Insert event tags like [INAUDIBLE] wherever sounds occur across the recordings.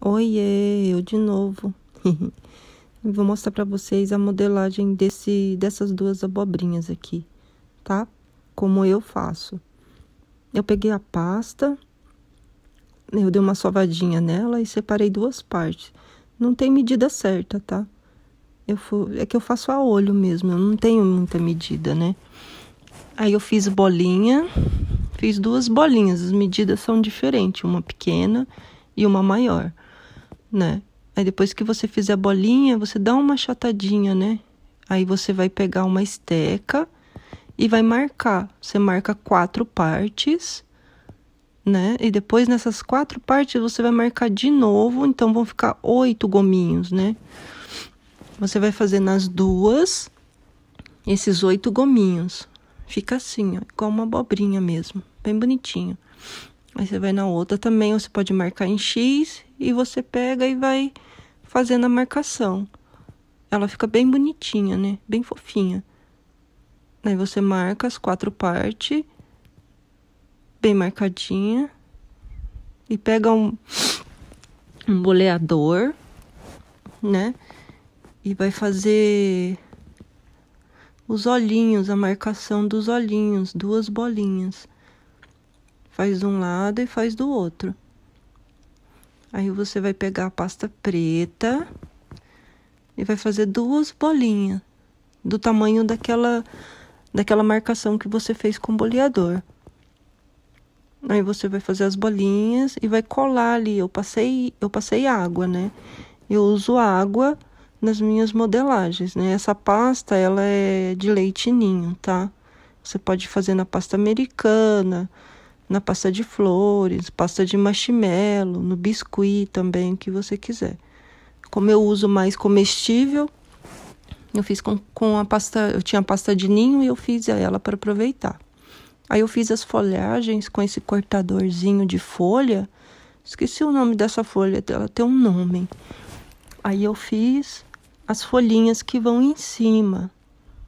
Oiê, eu de novo. [LAUGHS] Vou mostrar para vocês a modelagem desse, dessas duas abobrinhas aqui, tá? Como eu faço. Eu peguei a pasta, eu dei uma sovadinha nela e separei duas partes. Não tem medida certa, tá? Eu é que eu faço a olho mesmo, eu não tenho muita medida, né? Aí eu fiz bolinha, fiz duas bolinhas, as medidas são diferentes, uma pequena e uma maior né? Aí depois que você fizer a bolinha, você dá uma achatadinha, né? Aí você vai pegar uma esteca e vai marcar. Você marca quatro partes, né? E depois nessas quatro partes você vai marcar de novo, então vão ficar oito gominhos, né? Você vai fazer nas duas esses oito gominhos. Fica assim, ó, igual uma abobrinha mesmo, bem bonitinho. Aí você vai na outra também, você pode marcar em X e você pega e vai fazendo a marcação. Ela fica bem bonitinha, né? Bem fofinha. Aí você marca as quatro partes, bem marcadinha, e pega um, um boleador, né? E vai fazer os olhinhos, a marcação dos olhinhos, duas bolinhas faz de um lado e faz do outro. Aí você vai pegar a pasta preta e vai fazer duas bolinhas do tamanho daquela daquela marcação que você fez com o boleador. Aí você vai fazer as bolinhas e vai colar ali. Eu passei, eu passei água, né? Eu uso água nas minhas modelagens, né? Essa pasta ela é de leite ninho, tá? Você pode fazer na pasta americana, na pasta de flores, pasta de marshmallow, no biscuit também, o que você quiser. Como eu uso mais comestível, eu fiz com, com a pasta, eu tinha a pasta de ninho e eu fiz ela para aproveitar. Aí eu fiz as folhagens com esse cortadorzinho de folha. Esqueci o nome dessa folha, ela tem um nome. Aí eu fiz as folhinhas que vão em cima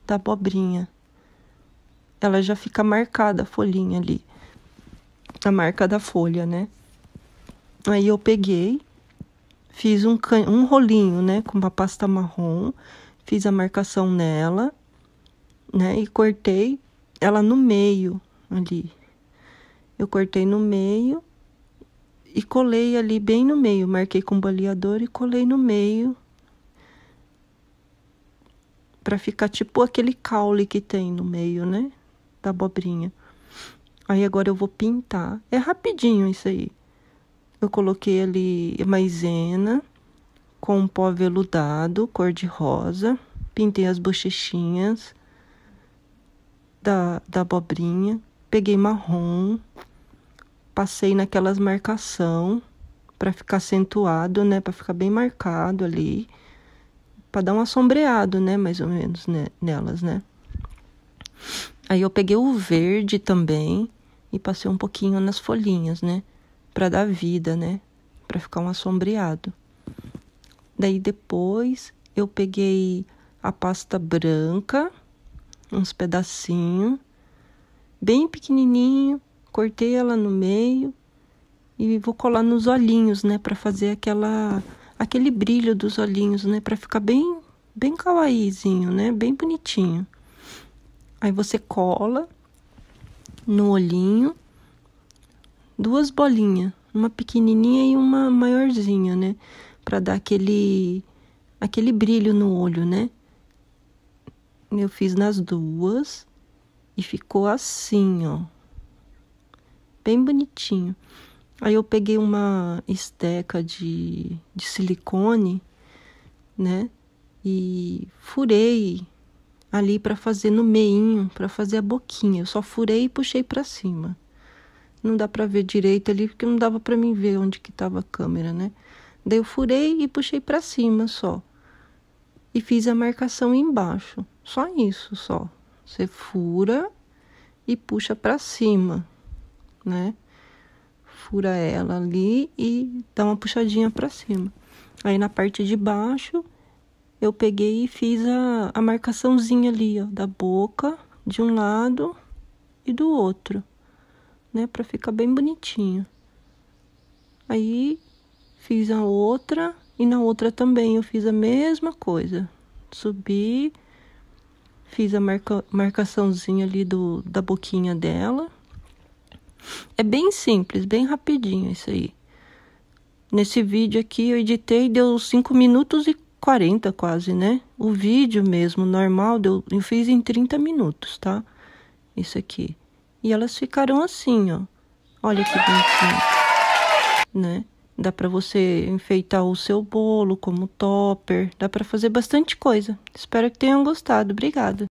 da abobrinha. Ela já fica marcada a folhinha ali a marca da folha, né? Aí eu peguei, fiz um, um rolinho, né, com uma pasta marrom, fiz a marcação nela, né, e cortei ela no meio ali. Eu cortei no meio e colei ali bem no meio, marquei com baleador e colei no meio para ficar tipo aquele caule que tem no meio, né, da abobrinha. Aí agora eu vou pintar. É rapidinho isso aí. Eu coloquei ali maisena com um pó veludado, cor de rosa. Pintei as bochechinhas da, da abobrinha. Peguei marrom. Passei naquelas marcação para ficar acentuado, né? Para ficar bem marcado ali. Para dar um assombreado, né? Mais ou menos né? nelas, né? Aí eu peguei o verde também e passei um pouquinho nas folhinhas, né? Para dar vida, né? Para ficar um assombreado. Daí depois eu peguei a pasta branca, uns pedacinhos, bem pequenininho, cortei ela no meio e vou colar nos olhinhos, né, para fazer aquela aquele brilho dos olhinhos, né, para ficar bem bem kawaiizinho, né, bem bonitinho. Aí você cola no olhinho, duas bolinhas, uma pequenininha e uma maiorzinha, né? Para dar aquele aquele brilho no olho, né? Eu fiz nas duas e ficou assim, ó. Bem bonitinho. Aí eu peguei uma esteca de, de silicone, né? E furei ali para fazer no meinho, para fazer a boquinha. Eu só furei e puxei para cima. Não dá para ver direito ali porque não dava para mim ver onde que estava a câmera, né? Daí eu furei e puxei para cima só. E fiz a marcação embaixo. Só isso, só. Você fura e puxa para cima, né? Fura ela ali e dá uma puxadinha para cima. Aí na parte de baixo eu peguei e fiz a, a marcaçãozinha ali, ó, da boca, de um lado e do outro, né, pra ficar bem bonitinho. Aí, fiz a outra e na outra também eu fiz a mesma coisa. Subi, fiz a marca, marcaçãozinha ali do, da boquinha dela. É bem simples, bem rapidinho isso aí. Nesse vídeo aqui eu editei, deu 5 minutos e 40 quase, né? O vídeo mesmo, normal, deu, eu fiz em 30 minutos, tá? Isso aqui. E elas ficaram assim, ó. Olha que bonitinho, né? Dá pra você enfeitar o seu bolo como topper. Dá pra fazer bastante coisa. Espero que tenham gostado. Obrigada.